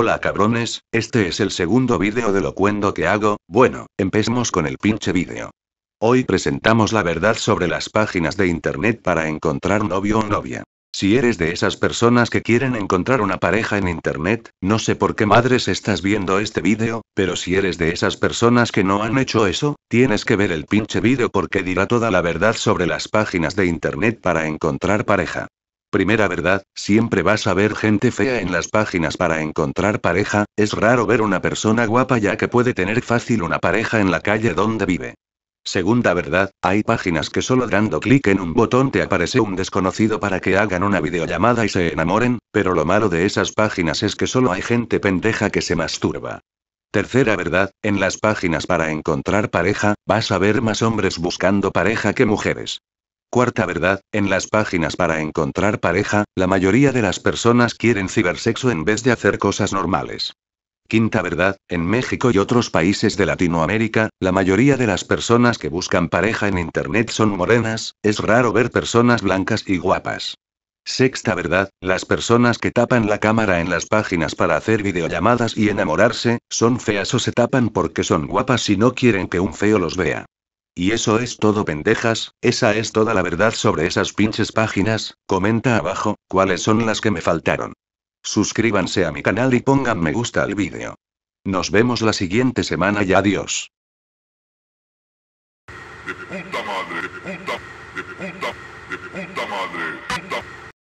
Hola cabrones, este es el segundo vídeo de lo locuendo que hago, bueno, empecemos con el pinche vídeo. Hoy presentamos la verdad sobre las páginas de internet para encontrar novio o novia. Si eres de esas personas que quieren encontrar una pareja en internet, no sé por qué madres estás viendo este vídeo, pero si eres de esas personas que no han hecho eso, tienes que ver el pinche vídeo porque dirá toda la verdad sobre las páginas de internet para encontrar pareja. Primera verdad, siempre vas a ver gente fea en las páginas para encontrar pareja, es raro ver una persona guapa ya que puede tener fácil una pareja en la calle donde vive. Segunda verdad, hay páginas que solo dando clic en un botón te aparece un desconocido para que hagan una videollamada y se enamoren, pero lo malo de esas páginas es que solo hay gente pendeja que se masturba. Tercera verdad, en las páginas para encontrar pareja, vas a ver más hombres buscando pareja que mujeres. Cuarta verdad, en las páginas para encontrar pareja, la mayoría de las personas quieren cibersexo en vez de hacer cosas normales. Quinta verdad, en México y otros países de Latinoamérica, la mayoría de las personas que buscan pareja en Internet son morenas, es raro ver personas blancas y guapas. Sexta verdad, las personas que tapan la cámara en las páginas para hacer videollamadas y enamorarse, son feas o se tapan porque son guapas y no quieren que un feo los vea. Y eso es todo pendejas, esa es toda la verdad sobre esas pinches páginas, comenta abajo, cuáles son las que me faltaron. Suscríbanse a mi canal y pongan me gusta al vídeo. Nos vemos la siguiente semana y adiós. madre, de madre,